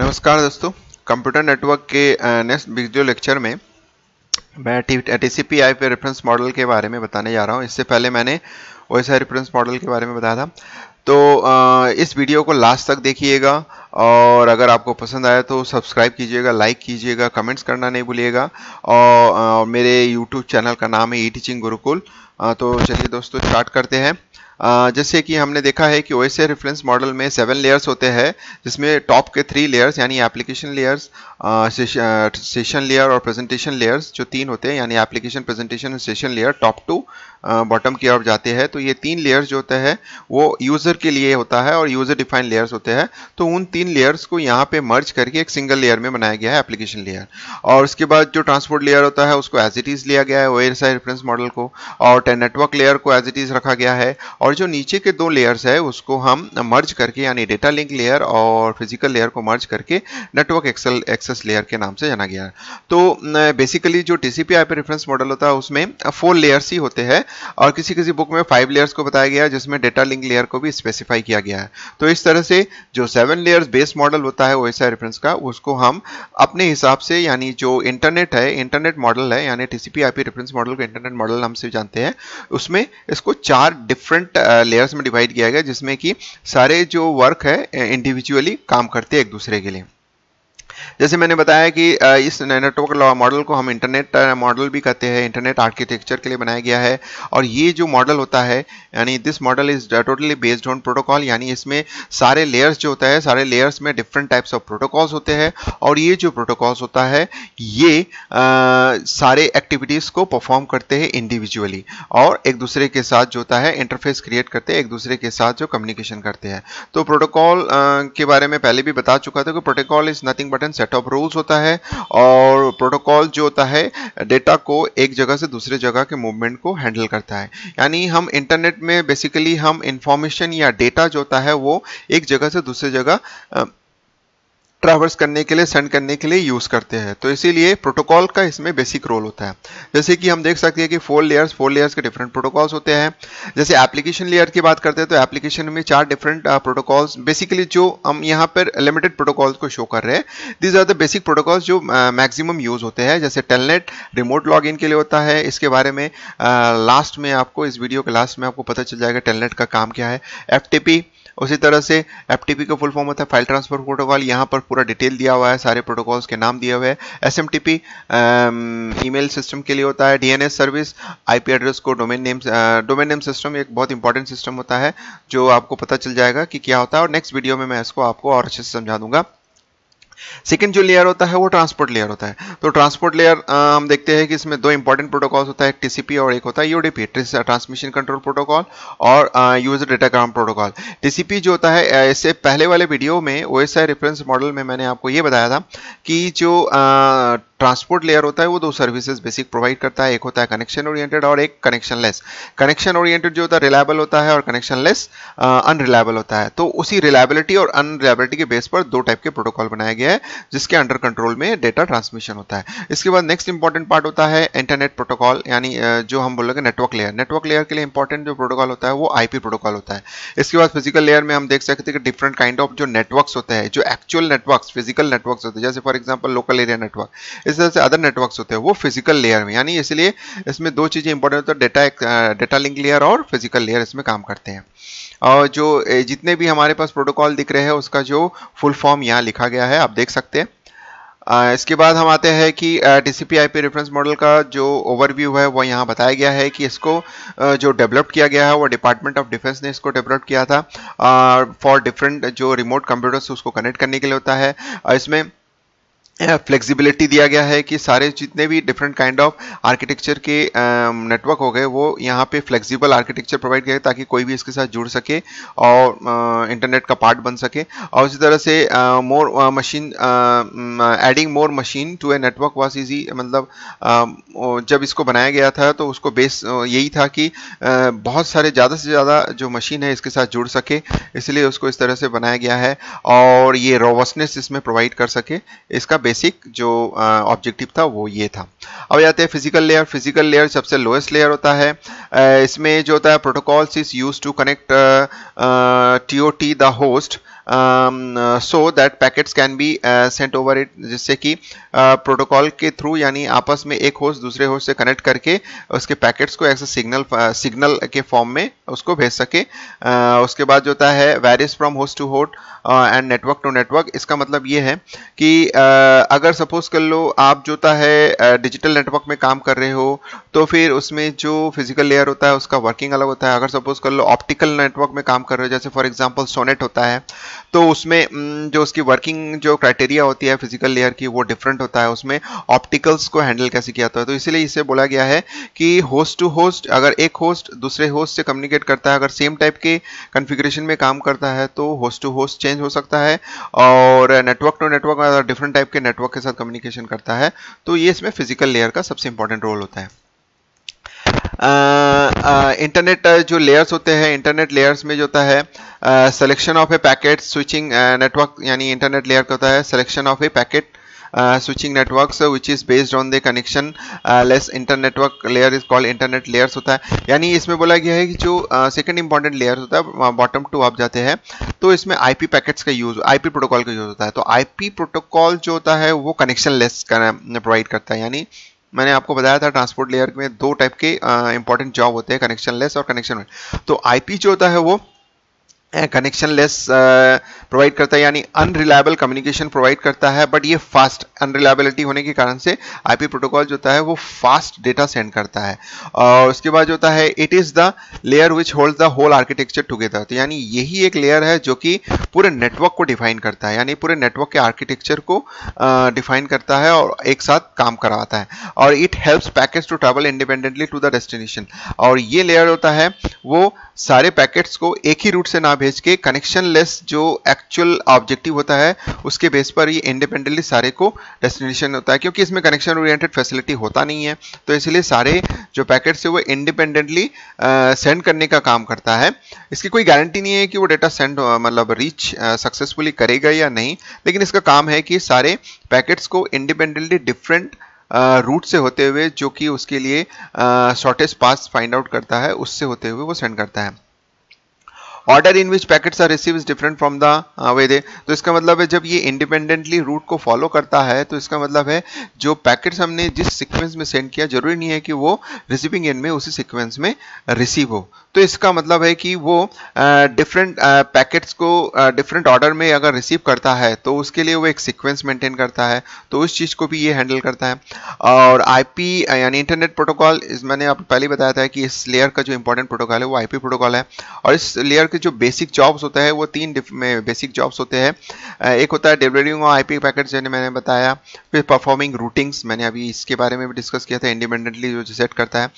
नमस्कार दोस्तों computer network के नेक्स्ट वीडियो लेक्चर में मैं टी सी पी आई पे रेफरेंस मॉडल के बारे में बताने जा रहा हूँ इससे पहले मैंने वैसा रेफरेंस मॉडल के बारे में बताया था तो आ, इस वीडियो को लास्ट तक देखिएगा और अगर आपको पसंद आया तो सब्सक्राइब कीजिएगा लाइक कीजिएगा कमेंट्स करना नहीं भूलिएगा और आ, मेरे यूट्यूब चैनल का नाम है ई टीचिंग गुरुकुल तो चलिए दोस्तों स्टार्ट करते हैं जैसे कि हमने देखा है कि ओ रेफरेंस मॉडल में सेवन लेयर्स होते हैं जिसमें टॉप के थ्री लेयर्स यानी एप्लीकेशन लेयर्स सेशन लेयर और प्रेजेंटेशन लेयर्स जो तीन होते हैं यानी application presentation session layer top to bottom की ओर जाते हैं तो ये तीन लेयर्स जो होते हैं वो यूज़र के लिए होता है और यूज़र डिफाइन लेयर्स होते हैं तो उन तीन लेयर्स को यहाँ पे मर्ज करके एक सिंगल लेयर में बनाया गया है एप्लीकेशन लेयर और उसके बाद जो ट्रांसपोर्ट लेयर होता है उसको एज इट इज़ लिया गया है वेयर आई रेफरेंस मॉडल को और नेटवर्क लेयर को एज इट इज़ रखा गया है और जो नीचे के दो लेयर्स है उसको हम मर्ज करके यानी डेटा लिंक लेयर और फिजिकल लेयर को मर्ज करके नेटवर्क एक्सल एक्सेस लेयर के नाम से जाना गया है तो बेसिकली जो T C P reference model होता है उसमें फोर लेयर्स ही होते हैं और किसी किसी बुक में फाइव लेयर्स को बताया गया है जिसमें डेटा लिंक लेयर को भी स्पेसिफाई किया गया है तो इस तरह से जो सेवन लेयर्स बेस मॉडल होता है ओएसआई रेफरेंस का उसको हम अपने हिसाब से यानी जो इंटरनेट है इंटरनेट मॉडल है यानी टीसीपी आईपी रेफरेंस मॉडल को इंटरनेट मॉडल नाम से जानते हैं उसमें इसको चार डिफरेंट लेयर्स uh, में डिवाइड किया गया जिसमें कि सारे जो वर्क है इंडिविजुअली काम करते हैं एक दूसरे के लिए जैसे मैंने बताया कि इस नेटवर्क मॉडल को हम इंटरनेट मॉडल भी कहते हैं इंटरनेट आर्किटेक्चर के लिए बनाया गया है और ये जो मॉडल होता है यानी this model is totally based on protocol यानी इसमें सारे लेयर्स जो होता है सारे लेयर्स में डिफरेंट टाइप्स ऑफ प्रोटोकॉल्स होते हैं और ये जो प्रोटोकॉल्स होता है ये आ, सारे एक्टिविटीज़ को परफॉर्म करते हैं इंडिविजुअली और एक दूसरे के साथ जो होता है इंटरफेस क्रिएट करते हैं एक दूसरे के साथ जो कम्युनिकेशन करते हैं तो प्रोटोकॉल के बारे में पहले भी बता चुका था कि protocol is nothing but token set of rules होता है और प्रोटोकॉल जो होता है डेटा को एक जगह से दूसरे जगह के मूवमेंट को हैंडल करता है यानी हम इंटरनेट में बेसिकली हम इंफॉर्मेशन या डेटा जो होता है वो एक जगह से दूसरे जगह ट्रैवर्स करने के लिए सेंड करने के लिए यूज़ करते हैं तो इसीलिए प्रोटोकॉल का इसमें बेसिक रोल होता है जैसे कि हम देख सकते हैं कि फोर लेयर्स फोर लेयर्स के डिफरेंट प्रोटोकॉल्स होते हैं जैसे एप्लीकेशन लेयर की बात करते हैं तो एप्लीकेशन में चार डिफरेंट प्रोटोकॉल्स बेसिकली जो हम यहाँ पर लिमिटेड प्रोटोकॉल्स को शो कर रहे हैं these are the basic protocols जो मैक्सिमम uh, यूज़ होते हैं जैसे टेलनेट रिमोट लॉग के लिए होता है इसके बारे में लास्ट uh, में आपको इस वीडियो के लास्ट में आपको पता चल जाएगा टेलनेट का काम क्या है एफ उसी तरह से एफ का फुल फॉर्म होता है फाइल ट्रांसफर प्रोटोकॉल यहाँ पर पूरा डिटेल दिया हुआ है सारे प्रोटोकॉल्स के नाम दिए हुए हैं एस एम ईमेल सिस्टम के लिए होता है डीएनएस सर्विस आईपी एड्रेस को domain name domain name system एक बहुत इंपॉर्टेंट सिस्टम होता है जो आपको पता चल जाएगा कि क्या होता है और नेक्स्ट वीडियो में मैं इसको आपको और अच्छे से समझा दूंगा सेकेंड जो लेयर होता है वो ट्रांसपोर्ट लेयर होता है तो ट्रांसपोर्ट लेयर हम देखते हैं कि इसमें दो इंपॉर्टेंट प्रोटोकॉल होता है एक टीसीपी और एक होता है यूडीपी ट्रांसमिशन कंट्रोल प्रोटोकॉल और यूजर डेटाग्राम प्रोटोकॉल टीसीपी जो होता है इससे पहले वाले वीडियो में ओ रेफरेंस मॉडल में मैंने आपको ये बताया था कि जो ट्रांसपोर्ट लेयर होता है वो दो सर्विसेज बेसिक प्रोवाइड करता है एक होता है कनेक्शन ओरिएंटेड और एक कनेक्शन लेस कनेक्शन ओरिएंटेड जो होता है रिलायबल होता है और कनेक्शन लेस अनरिलायबल होता है तो उसी रिलायबिलिटी और अनरिलायबिलिटी के बेस पर दो टाइप के प्रोटोकॉल बनाया गया है जिसके अंडर कंट्रोल में डेटा ट्रांसमिशन होता है इसके बाद नेक्स्ट इंपॉर्टेंट पार्ट होता है इंटरनेट प्रोटोकॉल यानी जो हम बोलोगे नेटवर्क लेयर नेटवर्क लेयर के लिए इंपॉर्टेंट जो प्रोटोकॉल होता है वो आईपी प्रोटोकॉल होता है इसके बाद फिजिकल लेयर में हम देख सकते हैं कि डिफरेंट काइंड ऑफ जो नेटवर्क होते हैं जो एक्चुअल नेटवर्क फिजिकल नेटवर्क होते हैं जैसे for example local area network इस तरह से अदर नेटवर्क्स होते हैं वो फिजिकल लेयर में यानी इसलिए इसमें दो चीज़ें इंपॉर्टेंट होती है डेटा डेटा लिंक लेयर और फिजिकल लेयर इसमें काम करते हैं और जो जितने भी हमारे पास प्रोटोकॉल दिख रहे हैं उसका जो फुल फॉर्म यहाँ लिखा गया है आप देख सकते हैं इसके बाद हम आते हैं कि T C P P I reference model का जो ओवरव्यू है वो यहाँ बताया गया है कि इसको जो डेवलप किया गया है वो डिपार्टमेंट ऑफ डिफेंस ने इसको डेवलप किया था फॉर डिफरेंट जो रिमोट कंप्यूटर्स उसको कनेक्ट करने के लिए होता है इसमें फ्लेक्सिबिलिटी दिया गया है कि सारे जितने भी डिफरेंट काइंड ऑफ आर्किटेक्चर के नेटवर्क um, हो गए वो यहाँ पे फ्लेक्सिबल आर्किटेक्चर प्रोवाइड किया ताकि कोई भी इसके साथ जुड़ सके और इंटरनेट uh, का पार्ट बन सके और इसी तरह से more machine adding more machine to a network was easy मतलब uh, जब इसको बनाया गया था तो उसको बेस uh, यही था कि uh, बहुत सारे ज़्यादा से ज़्यादा जो मशीन है इसके साथ जुड़ सके इसलिए उसको इस तरह से बनाया गया है और ये रोबसनेस इसमें प्रोवाइड कर सके इसका बेसिक जो ऑब्जेक्टिव था वो ये था अब जाते हैं फिजिकल लेयर फिजिकल लेयर सबसे लोएस्ट लेयर होता है इसमें जो होता है protocols is use to connect T O T the host so that packets can be sent over it जिससे कि प्रोटोकॉल uh, के थ्रू यानी आपस में एक होस्ट दूसरे होस्ट से कनेक्ट करके उसके पैकेट्स को ऐसे सिग्नल सिग्नल के फॉर्म में उसको भेज सके uh, उसके बाद जो होता है various from host to host and network to network इसका मतलब ये है कि uh, अगर सपोज कर लो आप जो होता है डिजिटल uh, नेटवर्क में काम कर रहे हो तो फिर उसमें जो फिजिकल लेयर होता है उसका वर्किंग अलग होता है अगर सपोज कर लो ऑप्टिकल नेटवर्क में काम कर रहे हो जैसे फॉर एग्जाम्पल सोनेट होता है तो उसमें जो उसकी वर्किंग जो क्राइटेरिया होती है फिजिकल लेयर की वो डिफरेंट होता है उसमें ऑप्टिकल्स को हैंडल कैसे किया जाता है तो इसीलिए इसे बोला गया है कि होस्ट टू होस्ट अगर एक होस्ट दूसरे होस्ट से कम्युनिकेट करता है अगर सेम टाइप के कन्फिग्रेशन में काम करता है तो होस्ट टू होस्ट चेंज हो सकता है और network to network different type के नेटवर्क के साथ कम्युनिकेशन करता है तो ये इसमें फिजिकल लेयर का सबसे इंपॉर्टेंट रोल होता है इंटरनेट जो लेयर्स होते हैं इंटरनेट लेयर्स में जो होता है selection of a packet switching network यानी इंटरनेट लेयर का होता है selection of a packet switching network which is based on the connectionless internetwork layer is called internet layers होता है यानी इसमें बोला गया है कि जो सेकंड इंपॉर्टेंट लेयर होता है बॉटम टू आप जाते हैं तो इसमें आईपी पैकेट्स का यूज आईपी प्रोटोकॉल का यूज होता है तो आईपी प्रोटोकॉल जो होता है वो कनेक्शन लेस प्रोवाइड करता है यानी मैंने आपको बताया था ट्रांसपोर्ट लेयर में दो टाइप के इंपॉर्टेंट uh, जॉब होते हैं कनेक्शन लेस और कनेक्शन तो आईपी जो होता है वो कनेक्शन लेस प्रोवाइड करता है यानी अनरिलायबल कम्युनिकेशन प्रोवाइड करता है बट ये फास्ट अनरिलायबिलिटी होने के कारण से आईपी प्रोटोकॉल जो होता है वो फास्ट डेटा सेंड करता है और उसके बाद जो होता है it is the layer which hold the whole architecture together तो यानी यही एक लेयर है जो कि पूरे नेटवर्क को डिफाइन करता है यानी पूरे नेटवर्क के आर्किटेक्चर को डिफाइन uh, करता है और एक साथ काम करवाता है और it helps package to travel independently to the destination और ये लेयर होता है वो सारे पैकेट्स को एक ही रूट से ना भेज के कनेक्शन लेस जो एक्चुअल ऑब्जेक्टिव होता है उसके बेस पर ये इंडिपेंडेंटली सारे को डेस्टिनेशन होता है क्योंकि इसमें कनेक्शन ओरिएंटेड फैसिलिटी होता नहीं है तो इसलिए सारे जो पैकेट्स है वो इंडिपेंडेंटली सेंड करने का काम करता है इसकी कोई गारंटी नहीं है कि वो डेटा सेंड मतलब रीच सक्सेसफुली करेगा या नहीं लेकिन इसका काम है कि सारे पैकेट्स को इंडिपेंडेंटली डिफरेंट रूट से होते हुए जो कि उसके लिए शॉर्टेस्ट पास फाइंड आउट करता है उससे होते हुए वो सेंड करता है order in which packets are receive is different from the way they तो इसका मतलब है जब ये इंडिपेंडेंटली रूट को फॉलो करता है तो इसका मतलब है जो पैकेट्स हमने जिस सिक्वेंस में सेंड किया जरूरी नहीं है कि वो रिसीविंग एंड में उसी सिक्वेंस में रिसीव हो तो इसका मतलब है कि वो डिफरेंट uh, पैकेट्स uh, को डिफरेंट uh, ऑर्डर में अगर रिसीव करता है तो उसके लिए वो एक सीक्वेंस मेंटेन करता है तो उस चीज़ को भी ये हैंडल करता है और आईपी यानी इंटरनेट प्रोटोकॉल इस मैंने आपको पहले बताया था कि इस लेयर का जो इंपॉर्टेंट प्रोटोकॉल है वो आईपी प्रोटोकॉल है और इस लेयर के के जो बेसिक जॉब्स होता है वो तीन बेसिक जॉब्स होते हैं एक होता है डेवलपिंग और आईपी पैकेट जैसे मैंने बताया फिर परफॉर्मिंग रूटिंग्स मैंने अभी इसके बारे में भी डिस्कस किया था इंडिपेंडेंटली जो सेट करता है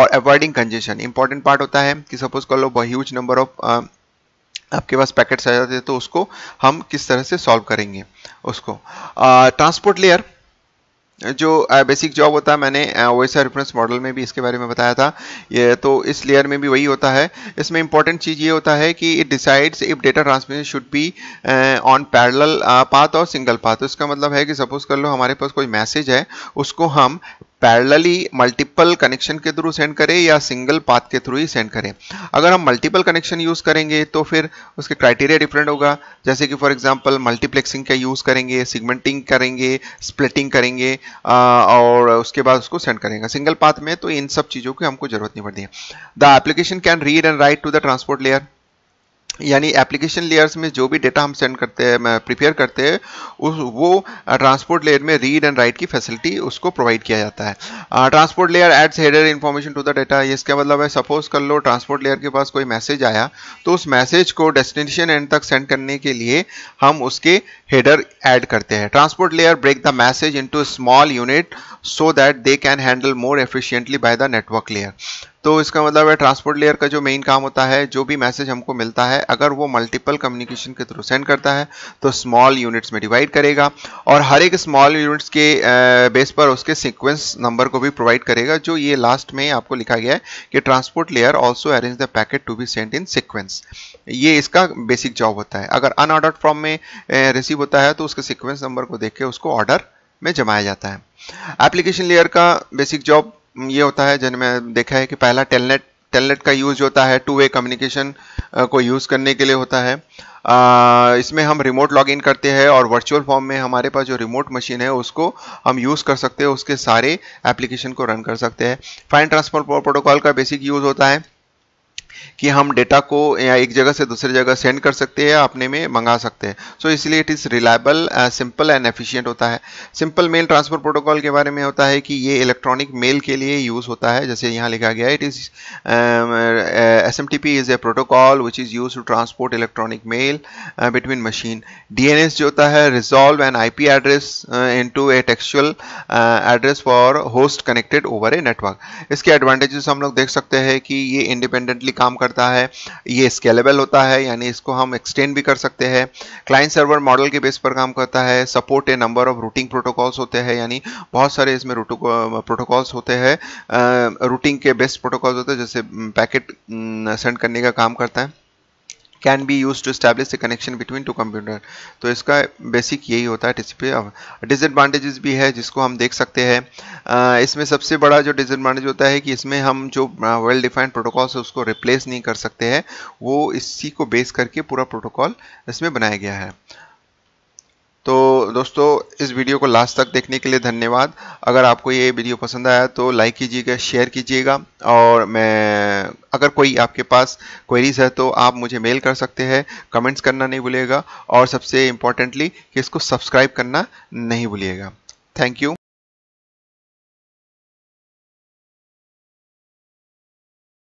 और अवॉइडिंग कंजेशन इंपॉर्टेंट पार्ट होता है कि सपोज कर लो ह्यूज नंबर ऑफ आपके पास पैकेट्स आ जाते हैं तो उसको हम किस तरह से सॉल्व करेंगे उसको ट्रांसपोर्ट लेयर जो बेसिक uh, जॉब होता है मैंने वैसा रेफरेंस मॉडल में भी इसके बारे में बताया था ये तो इस लेयर में भी वही होता है इसमें इंपॉर्टेंट चीज़ ये होता है कि it decides if data transmission should be on parallel path और सिंगल पाथ तो इसका मतलब है कि सपोज कर लो हमारे पास कोई मैसेज है उसको हम पैरेलली मल्टीपल कनेक्शन के थ्रू सेंड करें या सिंगल पाथ के थ्रू ही सेंड करें अगर हम मल्टीपल कनेक्शन यूज़ करेंगे तो फिर उसके क्राइटेरिया डिफरेंट होगा जैसे कि फॉर एग्जांपल मल्टीप्लेक्सिंग का यूज़ करेंगे सिगमेंटिंग करेंगे स्प्लिटिंग करेंगे और उसके बाद उसको सेंड करेंगे सिंगल पाथ में तो इन सब चीज़ों की हमको जरूरत नहीं पड़ती है the application can read and write to the transport layer यानी एप्लीकेशन लेयर्स में जो भी डेटा हम सेंड करते हैं प्रिपेयर करते हैं उस वो ट्रांसपोर्ट लेयर में रीड एंड राइट की फैसिलिटी उसको प्रोवाइड किया जाता है transport layer adds header information to the data ये इसका मतलब है सपोज कर लो ट्रांसपोर्ट लेयर के पास कोई मैसेज आया तो उस मैसेज को डेस्टिनेशन एंड तक सेंड करने के लिए हम उसके हेडर ऐड करते हैं transport layer break the message into small unit so that they can handle more efficiently by the network layer तो इसका मतलब है ट्रांसपोर्ट लेयर का जो मेन काम होता है जो भी मैसेज हमको मिलता है अगर वो मल्टीपल कम्युनिकेशन के थ्रू सेंड करता है तो स्मॉल यूनिट्स में डिवाइड करेगा और हर एक स्मॉल यूनिट्स के बेस पर उसके सीक्वेंस नंबर को भी प्रोवाइड करेगा जो ये लास्ट में आपको लिखा गया है कि transport layer also arrange the packet to be send in sequence ये इसका बेसिक जॉब होता है अगर अनऑर्डर्ड फॉर्म में रिसीव होता है तो उसके सिक्वेंस नंबर को देख के उसको ऑर्डर में जमाया जाता है एप्लीकेशन लेयर का बेसिक जॉब ये होता है जिनमें देखा है कि पहला टेलनेट टेलनेट का यूज होता है टू वे कम्युनिकेशन को यूज़ करने के लिए होता है आ, इसमें हम रिमोट लॉगिन करते हैं और वर्चुअल फॉर्म में हमारे पास जो रिमोट मशीन है उसको हम यूज़ कर सकते हैं उसके सारे एप्लीकेशन को रन कर सकते हैं फाइन ट्रांसफर प्रोटोकॉल का बेसिक यूज़ होता है कि हम डेटा को या एक जगह से दूसरी जगह सेंड कर सकते हैं या अपने में मंगा सकते हैं सो so, इसलिए it is reliable simple and efficient होता है सिंपल मेल ट्रांसफर प्रोटोकॉल के बारे में होता है कि ये इलेक्ट्रॉनिक मेल के लिए यूज़ होता है जैसे यहाँ लिखा गया it is S M T P is a protocol which is use to transport electronic mail between machine D N S जो होता है resolve an I P address into a textual address for host connected over a network इसके advantages हम लोग देख सकते हैं कि ये इंडिपेंडेंटली काम काम करता है ये स्केलेबल होता है यानी इसको हम एक्सटेंड भी कर सकते हैं क्लाइंट सर्वर मॉडल के बेस पर काम करता है support a number of routing protocols होते हैं यानी बहुत सारे इसमें प्रोटोकॉल्स होते हैं रूटिंग के बेस्ट प्रोटोकॉल्स होते हैं जैसे पैकेट mm, सेंड mm, करने का काम करता है can be use to establish a connection between two computer तो इसका बेसिक यही होता है टीसीपी डिसएडवांटेजेस भी है जिसको हम देख सकते हैं इसमें सबसे बड़ा जो डिसएडवांटेज होता है कि इसमें हम जो वेल डिफाइंड प्रोटोकॉल है उसको रिप्लेस नहीं कर सकते हैं वो इसी को बेस करके पूरा प्रोटोकॉल इसमें बनाया गया है तो दोस्तों इस वीडियो को लास्ट तक देखने के लिए धन्यवाद अगर आपको ये वीडियो पसंद आया तो लाइक कीजिएगा शेयर कीजिएगा और मैं अगर कोई आपके पास क्वेरीज है तो आप मुझे मेल कर सकते हैं कमेंट्स करना नहीं भूलिएगा और सबसे इम्पोर्टेंटली कि इसको सब्सक्राइब करना नहीं भूलिएगा थैंक यू